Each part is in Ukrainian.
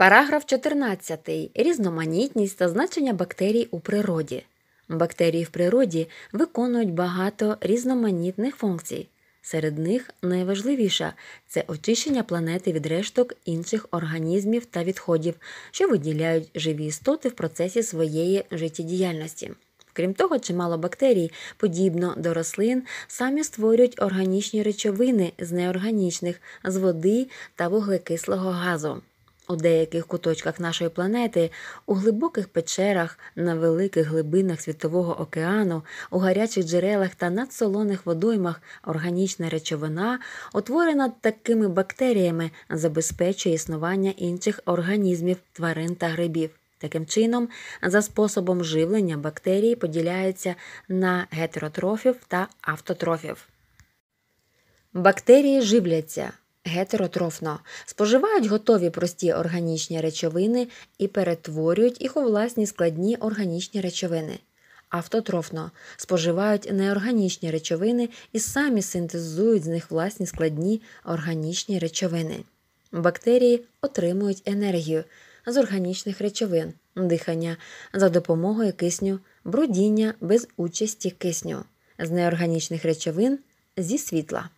Параграф 14. Різноманітність та значення бактерій у природі. Бактерії в природі виконують багато різноманітних функцій. Серед них найважливіша це очищення планети від решток інших організмів та відходів, що виділяють живі істоти в процесі своєї життєдіяльності. Крім того, чимало бактерій, подібно до рослин, самі створюють органічні речовини з неорганічних, з води та вуглекислого газу. У деяких куточках нашої планети, у глибоких печерах, на великих глибинах світового океану, у гарячих джерелах та надсолоних водоймах органічна речовина, утворена такими бактеріями, забезпечує існування інших організмів, тварин та грибів. Таким чином, за способом живлення бактерії поділяються на гетеротрофів та автотрофів. Бактерії живляться Гетеротрофно споживають готові прості органічні речовини і перетворюють їх у власні складні органічні речовини. Автотрофно споживають неорганічні речовини і самі синтезують з них власні складні органічні речовини. Бактерії отримують енергію з органічних речовин, дихання за допомогою кисню, брудіння без участі кисню, з неорганічних речовин зі світла.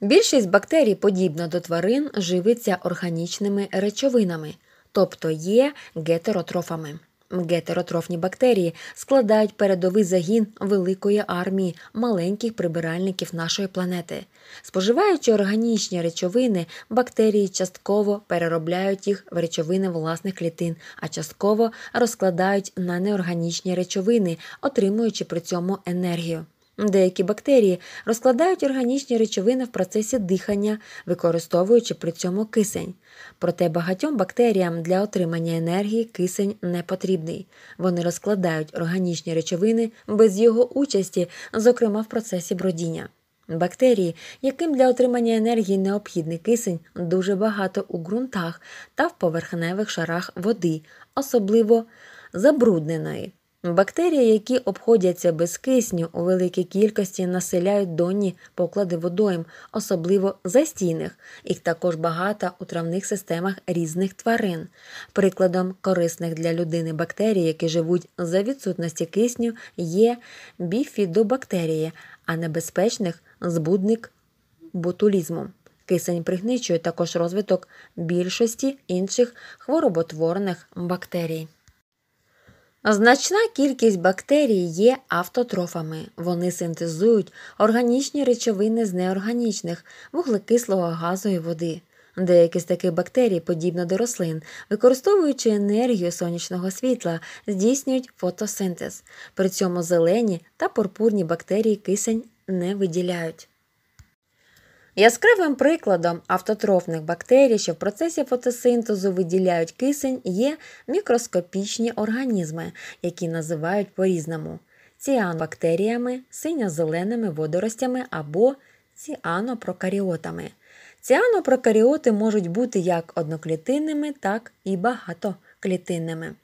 Більшість бактерій, подібно до тварин, живиться органічними речовинами, тобто є гетеротрофами. Гетеротрофні бактерії складають передовий загін великої армії маленьких прибиральників нашої планети. Споживаючи органічні речовини, бактерії частково переробляють їх в речовини власних клітин, а частково розкладають на неорганічні речовини, отримуючи при цьому енергію. Деякі бактерії розкладають органічні речовини в процесі дихання, використовуючи при цьому кисень. Проте багатьом бактеріям для отримання енергії кисень не потрібний. Вони розкладають органічні речовини без його участі, зокрема в процесі бродіння. Бактерії, яким для отримання енергії необхідний кисень, дуже багато у ґрунтах та в поверхневих шарах води, особливо забрудненої. Бактерії, які обходяться без кисню у великій кількості населяють донні поклади водойм, особливо застійних, їх також багато у травних системах різних тварин. Прикладом корисних для людини бактерій, які живуть за відсутності кисню, є біфідобактерії, а небезпечних збудник ботулізму. Кисень пригничує також розвиток більшості інших хвороботворних бактерій. Значна кількість бактерій є автотрофами. Вони синтезують органічні речовини з неорганічних, вуглекислого газу і води. Деякі з таких бактерій, подібно до рослин, використовуючи енергію сонячного світла, здійснюють фотосинтез. При цьому зелені та пурпурні бактерії кисень не виділяють. Яскравим прикладом автотрофних бактерій, що в процесі фотосинтезу виділяють кисень, є мікроскопічні організми, які називають по-різному ціанобактеріями, синьо-зеленими водоростями або ціанопрокаріотами. Ціанопрокаріоти можуть бути як одноклітинними, так і багатоклітинними.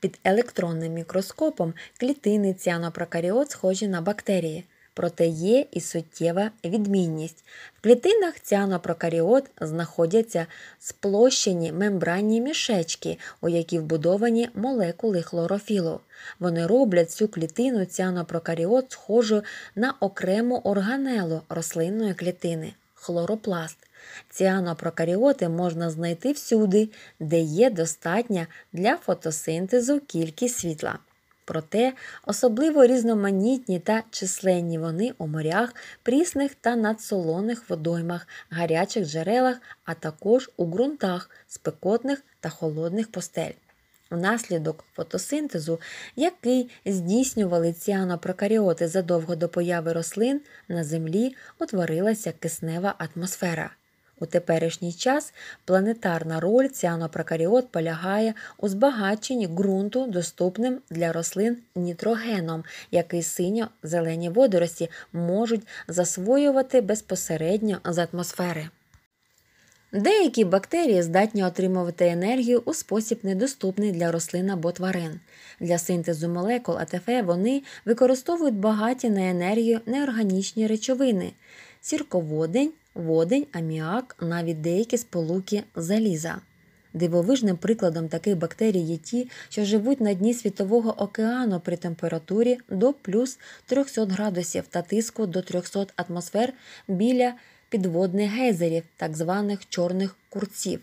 Під електронним мікроскопом клітини ціанопрокаріот схожі на бактерії проте є і суттєва відмінність. В клітинах ціанопрокаріот знаходяться сплощені мембранні мішечки, у які вбудовані молекули хлорофілу. Вони роблять цю клітину ціанопрокаріот схожу на окрему органелу рослинної клітини хлоропласт. Ціанопрокаріоти можна знайти всюди, де є достатня для фотосинтезу кількість світла. Проте особливо різноманітні та численні вони у морях, прісних та надсолоних водоймах, гарячих джерелах, а також у ґрунтах спекотних та холодних постель. Внаслідок фотосинтезу, який здійснювали ціанопрокаріоти задовго до появи рослин, на землі утворилася киснева атмосфера. У теперішній час планетарна роль ціанопрокаріот полягає у збагаченні ґрунту доступним для рослин нітрогеном, який синьо-зелені водорості можуть засвоювати безпосередньо з атмосфери. Деякі бактерії здатні отримувати енергію у спосіб недоступний для рослин або тварин. Для синтезу молекул АТФ вони використовують багаті на енергію неорганічні речовини сірководень, водень, аміак, навіть деякі сполуки заліза. Дивовижним прикладом таких бактерій є ті, що живуть на дні Світового океану при температурі до плюс 300 градусів та тиску до 300 атмосфер біля підводних гейзерів, так званих чорних курців.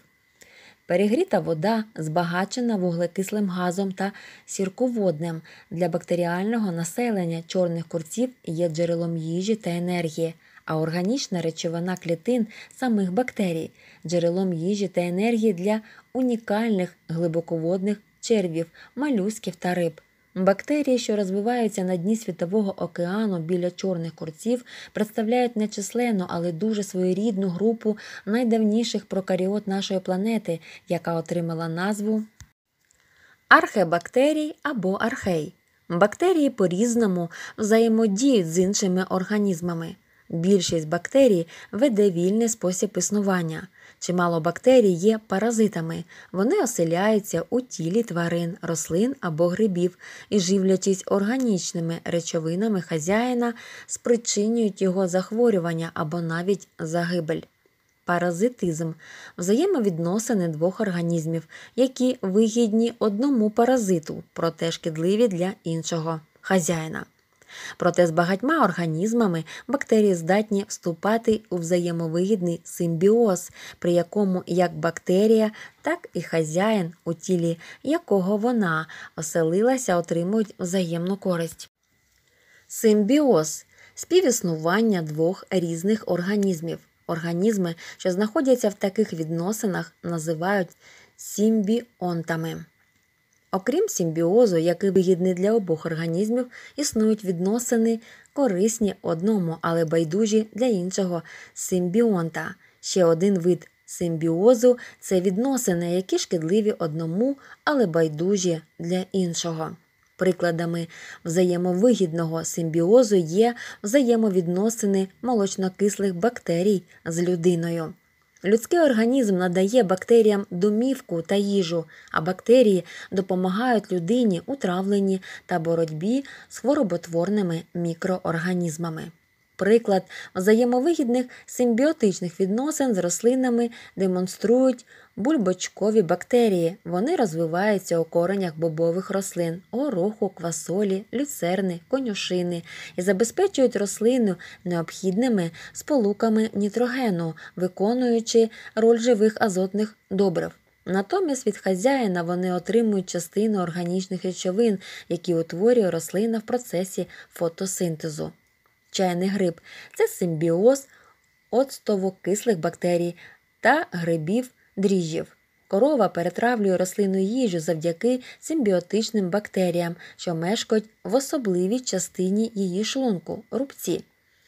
Перегріта вода збагачена вуглекислим газом та сірководним для бактеріального населення чорних курців є джерелом їжі та енергії а органічна речовина клітин самих бактерій, джерелом їжі та енергії для унікальних глибоководних червів, малюсків та риб. Бактерії, що розвиваються на дні Світового океану біля чорних курців, представляють нечисленну, але дуже своєрідну групу найдавніших прокаріот нашої планети, яка отримала назву архебактерій або архей. Бактерії по різному взаємодіють з іншими організмами. Більшість бактерій веде вільний спосіб існування. Чимало бактерій є паразитами. Вони оселяються у тілі тварин, рослин або грибів і, живлячись органічними речовинами хазяїна, спричинюють його захворювання або навіть загибель. Паразитизм взаємовідносини двох організмів, які вигідні одному паразиту, проте шкідливі для іншого хазяїна. Проте з багатьма організмами бактерії здатні вступати у взаємовигідний симбіоз, при якому як бактерія, так і хазяїн, у тілі якого вона оселилася, отримують взаємну користь. Симбіоз співіснування двох різних організмів. Організми, що знаходяться в таких відносинах, називають симбіонтами. Окрім симбіозу, який вигідний для обох організмів, існують відносини, корисні одному, але байдужі для іншого симбіонта. Ще один вид симбіозу це відносини, які шкідливі одному, але байдужі для іншого. Прикладами взаємовигідного симбіозу є взаємовідносини молочнокислих бактерій з людиною. Людський організм надає бактеріям домівку та їжу, а бактерії допомагають людині у травленні та боротьбі з хвороботворними мікроорганізмами. Приклад взаємовигідних симбіотичних відносин з рослинами демонструють бульбочкові бактерії. Вони розвиваються у коренях бобових рослин, ороху, квасолі, люцерни, конюшини і забезпечують рослину необхідними сполуками нітрогену, виконуючи роль живих азотних добрив. Натомість від хазяїна вони отримують частину органічних речовин, які утворює рослина в процесі фотосинтезу чайний гриб це симбіоз оцтовокислих бактерій та грибів дріжджів. Корова перетравлює рослинну їжу завдяки симбіотичним бактеріям, що мешкають в особливій частині її шлунку рубці.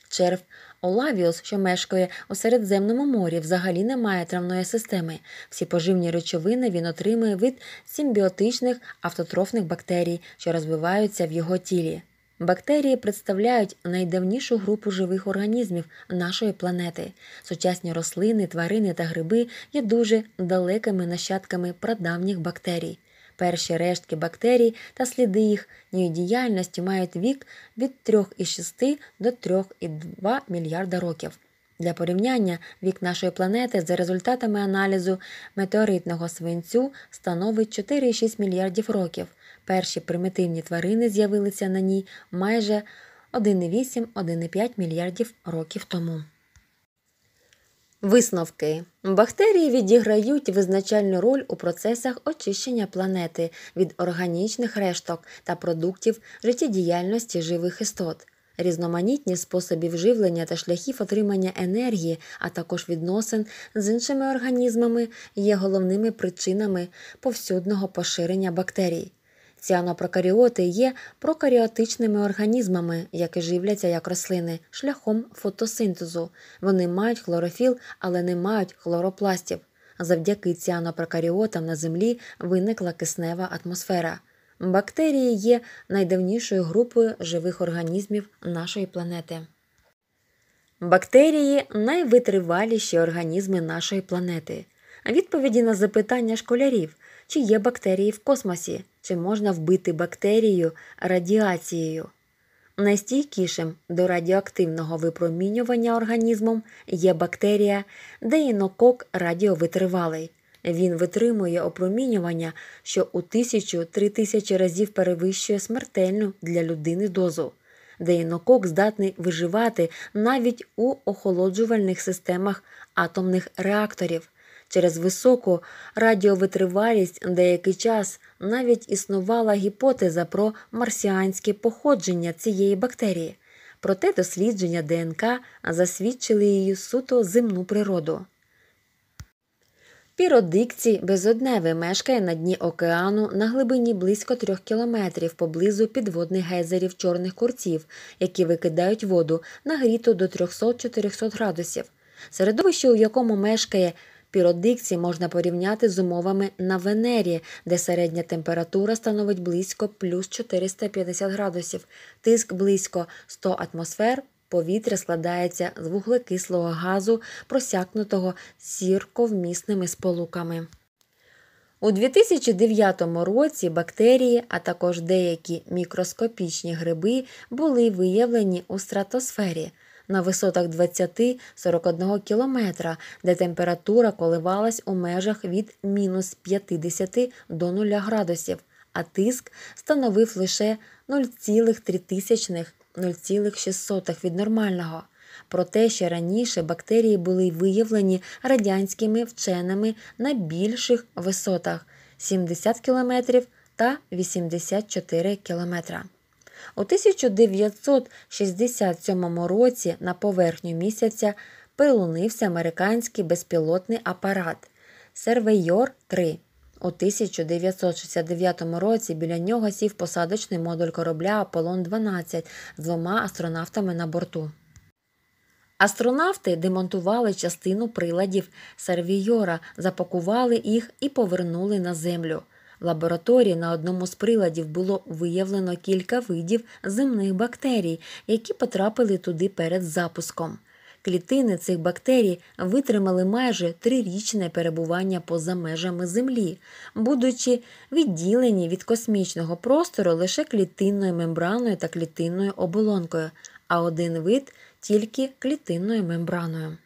Черв Олавіус, що мешкає у Середземному морі, взагалі не має травної системи. Всі поживні речовини він отримує від симбіотичних автотрофних бактерій, що розвиваються в його тілі. Бактерії представляють найдавнішу групу живих організмів нашої планети. Сучасні рослини, тварини та гриби є дуже далекими нащадками прадавніх бактерій. Перші рештки бактерій та сліди їх діяльності мають вік від 3,6 до 3,2 мільярда років. Для порівняння вік нашої планети за результатами аналізу метеоритного свинцю становить 4,6 мільярдів років. Перші примітивні тварини з'явилися на ній майже 1,8-1,5 мільярдів років тому. Висновки бактерії відіграють визначальну роль у процесах очищення планети від органічних решток та продуктів життєдіяльності живих істот. Різноманітні способів живлення та шляхів отримання енергії, а також відносин з іншими організмами є головними причинами повсюдного поширення бактерій. Ціанопрокаріоти є прокаріотичними організмами, які живляться як рослини, шляхом фотосинтезу. Вони мають хлорофіл, але не мають хлоропластів. Завдяки ціанопрокаріотам на землі виникла киснева атмосфера. Бактерії є найдавнішою групою живих організмів нашої планети. Бактерії найвитриваліші організми нашої планети. Відповіді на запитання школярів чи є бактерії в космосі, чи можна вбити бактерію радіацією. Найстійкішим до радіоактивного випромінювання організмом є бактерія деїнокок радіовитривалий. Він витримує опромінювання, що у тисячу три тисячі разів перевищує смертельну для людини дозу. Деїнокок здатний виживати навіть у охолоджувальних системах атомних реакторів. Через високу радіовитривалість деякий час навіть існувала гіпотеза про марсіанське походження цієї бактерії, проте дослідження ДНК засвідчили її суто земну природу. Піродикці безодневе мешкає на дні океану на глибині близько трьох кілометрів поблизу підводних гейзерів чорних курців, які викидають воду нагріту до 300-400 градусів. Середовище, у якому мешкає Піродикції можна порівняти з умовами на Венері, де середня температура становить близько плюс 450 градусів, тиск близько 100 атмосфер. Повітря складається з вуглекислого газу, просякнутого сірковмісними сполуками. У 2009 році бактерії, а також деякі мікроскопічні гриби були виявлені у стратосфері на висотах 20-41 кілометра, де температура коливалась у межах від мінус 50 до 0 градусів, а тиск становив лише 0,3 0,6 від нормального. Проте ще раніше бактерії були виявлені радянськими вченими на більших висотах 70 км та 84 км. У 1967 році на поверхню місяця прилунився американський безпілотний апарат Сервейор 3. У 1969 році біля нього сів посадочний модуль корабля Аполлон 12 з двома астронавтами на борту. Астронавти демонтували частину приладів сервійора, запакували їх і повернули на землю лабораторії на одному з приладів було виявлено кілька видів земних бактерій, які потрапили туди перед запуском. Клітини цих бактерій витримали майже трирічне перебування поза межами Землі, будучи відділені від космічного простору лише клітинною мембраною та клітинною оболонкою, а один вид тільки клітинною мембраною.